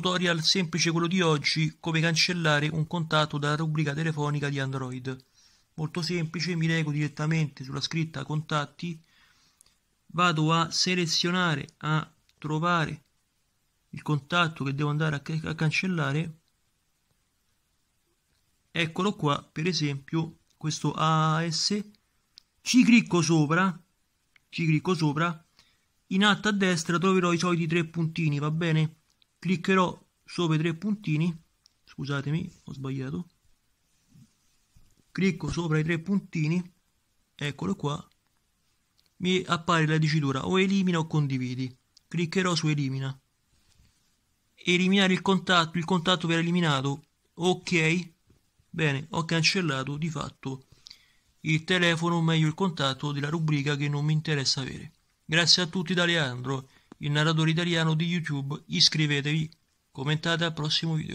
tutorial semplice quello di oggi come cancellare un contatto dalla rubrica telefonica di Android. Molto semplice, mi reco direttamente sulla scritta contatti, vado a selezionare, a trovare il contatto che devo andare a, a cancellare. Eccolo qua, per esempio, questo AAS, ci clicco sopra, ci clicco sopra, in alto a destra troverò i soliti tre puntini, va bene? cliccherò sopra i tre puntini scusatemi ho sbagliato clicco sopra i tre puntini eccolo qua mi appare la dicitura o elimina o condividi cliccherò su elimina eliminare il contatto il contatto verrà eliminato ok bene ho cancellato di fatto il telefono o meglio il contatto della rubrica che non mi interessa avere grazie a tutti da Leandro il narratore italiano di YouTube, iscrivetevi, commentate al prossimo video.